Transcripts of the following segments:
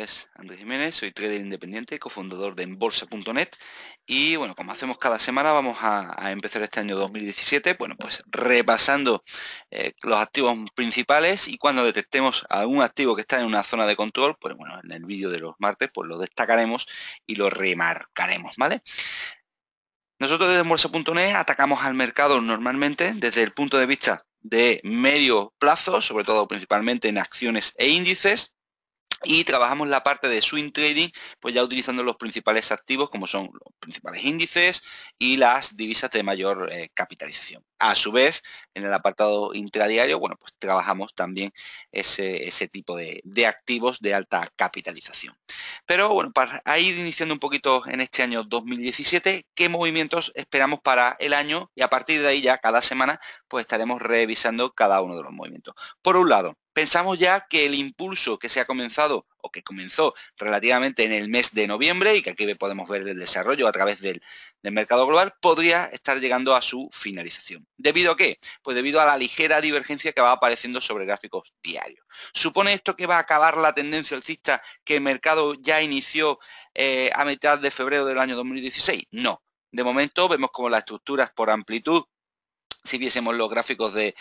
es Andrés Jiménez, soy trader independiente, cofundador de Embolsa.net y bueno, como hacemos cada semana, vamos a, empezar este año 2017, bueno, pues repasando eh, los activos principales y cuando detectemos algún activo que está en una zona de control, pues bueno, en el vídeo de los martes, pues lo destacaremos y lo remarcaremos, ¿vale? Nosotros desde Embolsa.net atacamos al mercado normalmente desde el punto de vista de medio plazo, sobre todo principalmente en acciones e índices, y trabajamos la parte de swing trading pues ya utilizando los principales activos como son los principales índices y las divisas de mayor eh, capitalización a su vez en el apartado intradiario bueno pues trabajamos también ese, tipo de, de, activos de alta capitalización pero bueno para ir iniciando un poquito en este año 2017 qué movimientos esperamos para el año y a partir de ahí ya cada semana pues estaremos revisando cada uno de los movimientos por un lado pensamos ya que el impulso que se ha comenzado o que comenzó relativamente en el mes de noviembre y que aquí podemos ver el desarrollo a través del, mercado global podría estar llegando a su finalización. ¿Debido a qué? Pues debido a la ligera divergencia que va apareciendo sobre gráficos diarios. ¿Supone esto que va a acabar la tendencia alcista que el mercado ya inició eh, a mitad de febrero del año 2016? No. De momento vemos como las estructuras por amplitud si viésemos los gráficos de,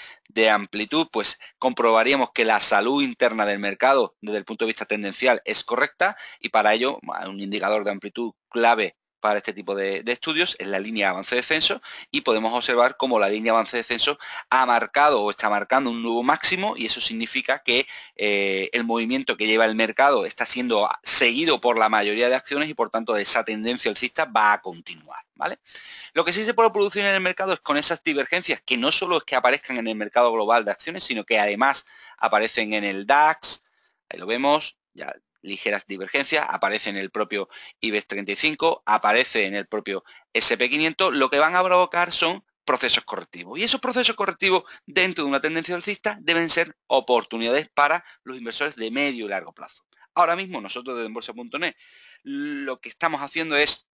amplitud, pues comprobaríamos que la salud interna del mercado desde el punto de vista tendencial es correcta y para ello un indicador de amplitud clave para este tipo de, estudios es la línea de avance-descenso y podemos observar cómo la línea avance-descenso ha marcado o está marcando un nuevo máximo y eso significa que eh, el movimiento que lleva el mercado está siendo seguido por la mayoría de acciones y por tanto esa tendencia alcista va a continuar. ¿Vale? Lo que sí se puede producir en el mercado es con esas divergencias que no solo es que aparezcan en el mercado global de acciones, sino que además aparecen en el DAX, ahí lo vemos, ya ligeras divergencias, aparece en el propio IBEX 35, aparece en el propio SP500, lo que van a provocar son procesos correctivos. Y esos procesos correctivos dentro de una tendencia alcista deben ser oportunidades para los inversores de medio y largo plazo. Ahora mismo nosotros desde embolsa.net, lo que estamos haciendo es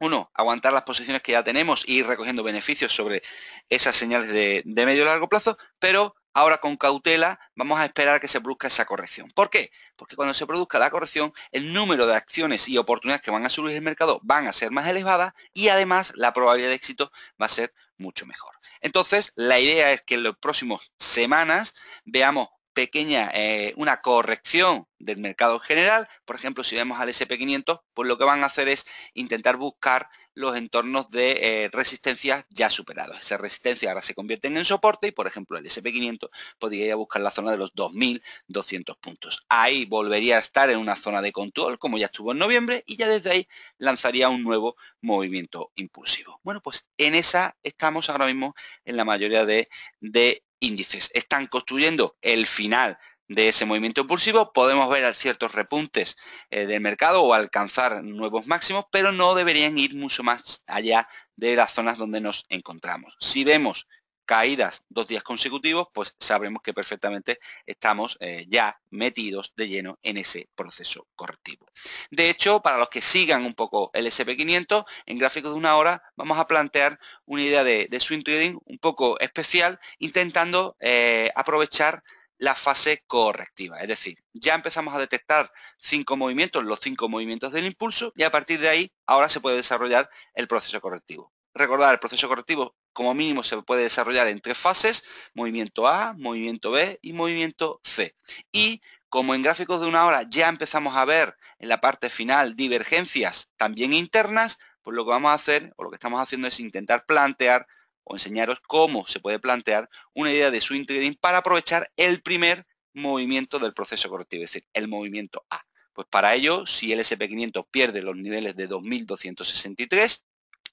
uno, aguantar las posiciones que ya tenemos y ir recogiendo beneficios sobre esas señales de, de medio y largo plazo, pero ahora con cautela vamos a esperar a que se produzca esa corrección. ¿Por qué? Porque cuando se produzca la corrección, el número de acciones y oportunidades que van a surgir en el mercado van a ser más elevadas y además la probabilidad de éxito va a ser mucho mejor. Entonces, la idea es que en las próximas semanas veamos pequeña, eh, una corrección del mercado en general. Por ejemplo, si vemos al SP500, pues lo que van a hacer es intentar buscar los entornos de resistencia eh, resistencias ya superados. Esa resistencia ahora se convierte en soporte y, por ejemplo, el SP500 podría ir a buscar la zona de los 2.200 puntos. Ahí volvería a estar en una zona de control, como ya estuvo en noviembre, y ya desde ahí lanzaría un nuevo movimiento impulsivo. Bueno, pues en esa estamos ahora mismo en la mayoría de, de índices están construyendo el final de ese movimiento impulsivo, podemos ver ciertos repuntes eh, del mercado o alcanzar nuevos máximos, pero no deberían ir mucho más allá de las zonas donde nos encontramos. Si vemos caídas dos días consecutivos, pues sabremos que perfectamente estamos eh, ya metidos de lleno en ese proceso correctivo. De hecho, para los que sigan un poco el SP500, en gráfico de una hora vamos a plantear una idea de, swing trading un poco especial, intentando eh, aprovechar la fase correctiva. Es decir, ya empezamos a detectar cinco movimientos, los cinco movimientos del impulso, y a partir de ahí ahora se puede desarrollar el proceso correctivo. Recordar, el proceso correctivo como mínimo se puede desarrollar en tres fases, movimiento A, movimiento B y movimiento C. Y como en gráficos de una hora ya empezamos a ver en la parte final divergencias también internas, pues lo que vamos a hacer o lo que estamos haciendo es intentar plantear o enseñaros cómo se puede plantear una idea de swing trading para aprovechar el primer movimiento del proceso correctivo, es decir, el movimiento A. Pues para ello, si el SP500 pierde los niveles de 2263,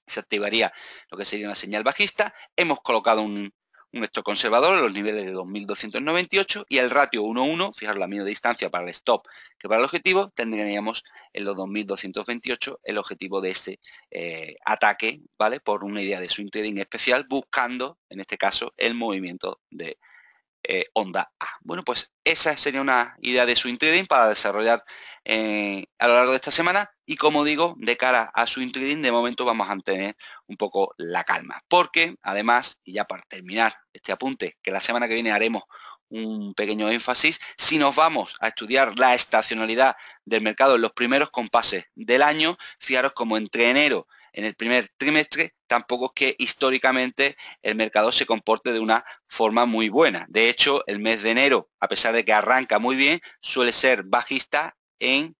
se activaría lo que sería una señal bajista. Hemos colocado un, esto conservador en los niveles de 2.298 y el ratio 1-1, fijaros la misma distancia para el stop que para el objetivo, tendríamos en los 2.228 el objetivo de ese eh, ataque, ¿vale? Por una idea de swing trading especial, buscando, en este caso, el movimiento de eh, onda A. Bueno, pues esa sería una idea de swing trading para desarrollar eh, a lo largo de esta semana. Y como digo, de cara a su trading, de momento vamos a tener un poco la calma. Porque además, y ya para terminar este apunte, que la semana que viene haremos un pequeño énfasis, si nos vamos a estudiar la estacionalidad del mercado en los primeros compases del año, fijaros como entre enero en el primer trimestre tampoco es que históricamente el mercado se comporte de una forma muy buena. De hecho, el mes de enero, a pesar de que arranca muy bien, suele ser bajista en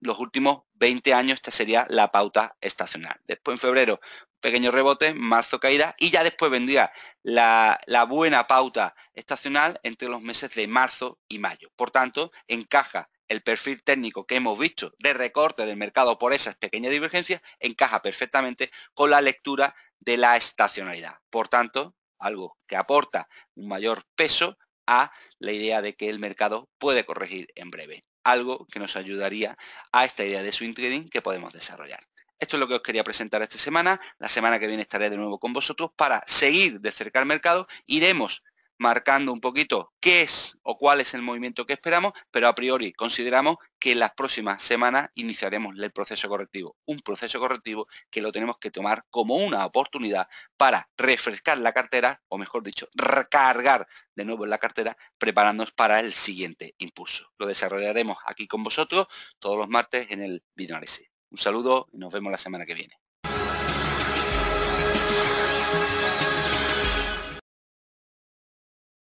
los últimos 20 años esta sería la pauta estacional. Después en febrero, pequeño rebote, marzo caída y ya después vendría la, la, buena pauta estacional entre los meses de marzo y mayo. Por tanto, encaja el perfil técnico que hemos visto de recorte del mercado por esas pequeñas divergencias, encaja perfectamente con la lectura de la estacionalidad. Por tanto, algo que aporta un mayor peso a la idea de que el mercado puede corregir en breve algo que nos ayudaría a esta idea de swing trading que podemos desarrollar. Esto es lo que os quería presentar esta semana. La semana que viene estaré de nuevo con vosotros para seguir de cerca el mercado. Iremos marcando un poquito qué es o cuál es el movimiento que esperamos, pero a priori consideramos que en las próximas semanas iniciaremos el proceso correctivo. Un proceso correctivo que lo tenemos que tomar como una oportunidad para refrescar la cartera, o mejor dicho, recargar de nuevo la cartera, preparándonos para el siguiente impulso. Lo desarrollaremos aquí con vosotros todos los martes en el Binarise. Un saludo y nos vemos la semana que viene.